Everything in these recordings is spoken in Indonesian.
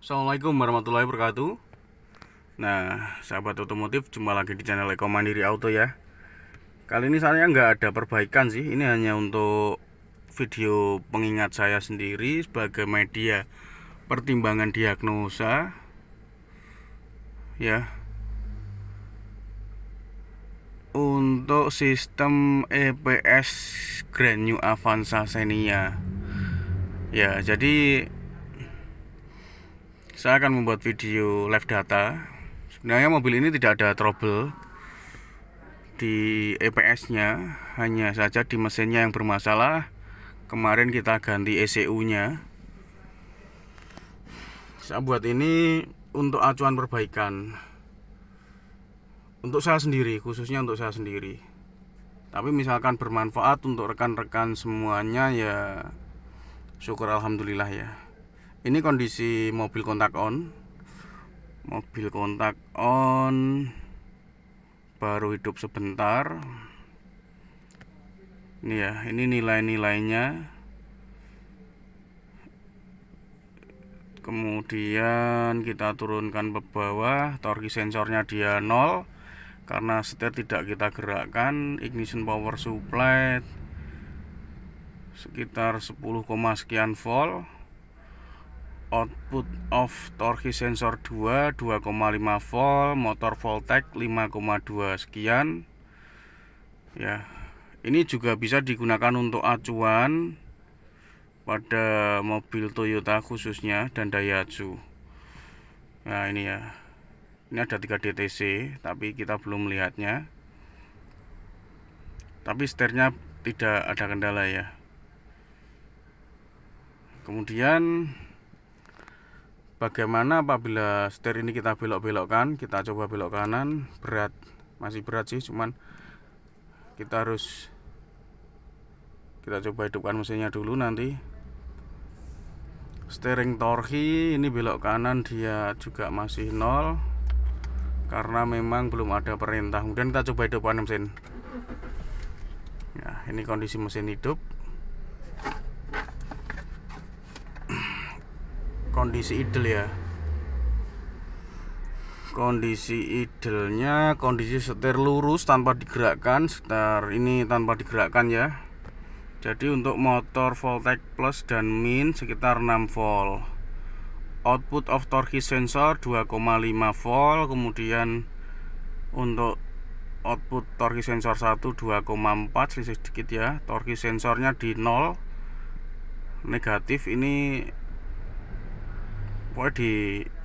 Assalamualaikum warahmatullahi wabarakatuh Nah sahabat otomotif jumpa lagi di channel Eko Mandiri Auto ya Kali ini saya nggak ada perbaikan sih Ini hanya untuk video pengingat saya sendiri Sebagai media pertimbangan diagnosa Ya untuk sistem EPS Grand New Avanza Xenia ya jadi saya akan membuat video live data sebenarnya mobil ini tidak ada trouble di EPS nya hanya saja di mesinnya yang bermasalah kemarin kita ganti ECU nya saya buat ini untuk acuan perbaikan untuk saya sendiri khususnya untuk saya sendiri tapi misalkan bermanfaat untuk rekan-rekan semuanya ya syukur alhamdulillah ya ini kondisi mobil kontak on mobil kontak on baru hidup sebentar ini ya ini nilai-nilainya kemudian kita turunkan ke bawah Torque sensornya dia nol karena setir tidak kita gerakkan ignition power supply sekitar 10, sekian volt output of torque sensor 2 2,5 volt motor voltek 5,2 sekian ya ini juga bisa digunakan untuk acuan pada mobil Toyota khususnya dan Daihatsu nah ini ya ini ada 3 DTC tapi kita belum melihatnya tapi setirnya tidak ada kendala ya kemudian bagaimana apabila setir ini kita belok-belokkan kita coba belok kanan berat masih berat sih cuman kita harus kita coba hidupkan mesinnya dulu nanti steering torsi ini belok kanan dia juga masih nol karena memang belum ada perintah kemudian kita coba hidupkan mesin nah ini kondisi mesin hidup kondisi idle ya kondisi idlenya kondisi setir lurus tanpa digerakkan Setar ini tanpa digerakkan ya jadi untuk motor Voltec Plus dan Min sekitar 6 volt output of torque sensor 2,5 volt kemudian untuk output torque sensor 1 2,4 sedikit ya torque sensornya di 0 negatif ini pokoknya di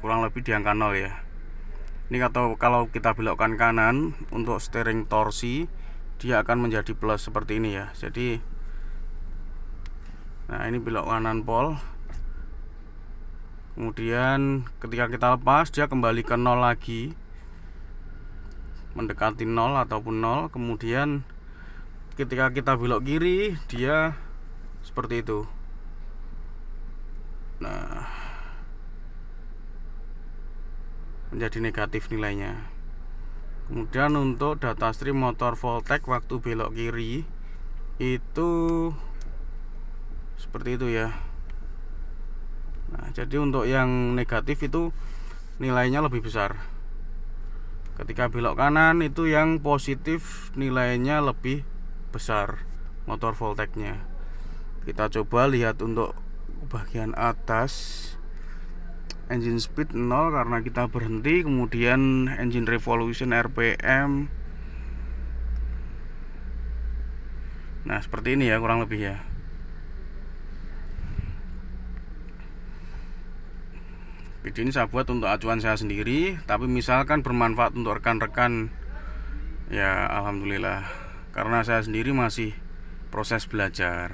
kurang lebih di angka 0 ya ini atau kalau kita belokkan kanan untuk steering torsi dia akan menjadi plus seperti ini ya jadi nah ini belok kanan pol kemudian ketika kita lepas dia kembali ke nol lagi mendekati nol ataupun nol kemudian ketika kita belok kiri dia seperti itu nah menjadi negatif nilainya kemudian untuk data stream motor voltek waktu belok kiri itu seperti itu ya nah jadi untuk yang negatif itu nilainya lebih besar ketika belok kanan itu yang positif nilainya lebih besar motor volteknya kita coba lihat untuk bagian atas engine speed 0 karena kita berhenti kemudian engine revolution RPM nah seperti ini ya kurang lebih ya video ini saya buat untuk acuan saya sendiri tapi misalkan bermanfaat untuk rekan-rekan ya Alhamdulillah karena saya sendiri masih proses belajar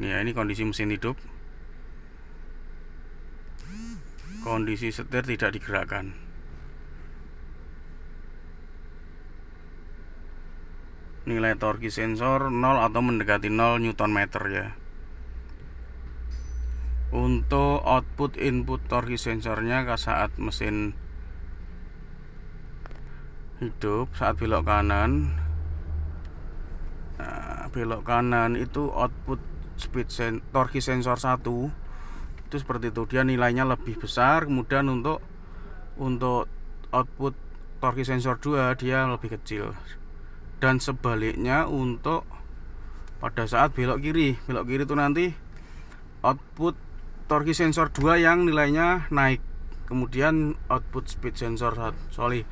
ini ya ini kondisi mesin hidup kondisi setir tidak digerakkan nilai torki sensor 0 atau mendekati 0 Newton meter ya untuk output input torki sensornya saat mesin hidup saat belok kanan nah, belok kanan itu output speed sen torki sensor 1 itu seperti itu dia nilainya lebih besar kemudian untuk untuk output torque sensor 2 dia lebih kecil dan sebaliknya untuk pada saat belok kiri belok kiri itu nanti output torque sensor 2 yang nilainya naik kemudian output speed sensor sorry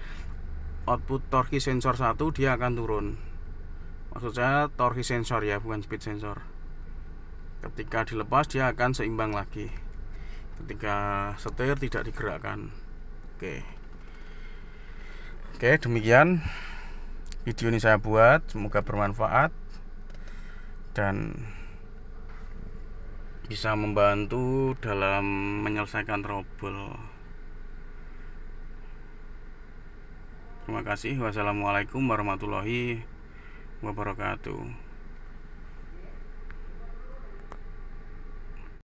output torque sensor 1 dia akan turun maksud saya torque sensor ya bukan speed sensor ketika dilepas dia akan seimbang lagi ketika setir tidak digerakkan oke oke demikian video ini saya buat semoga bermanfaat dan bisa membantu dalam menyelesaikan trouble terima kasih wassalamualaikum warahmatullahi wabarakatuh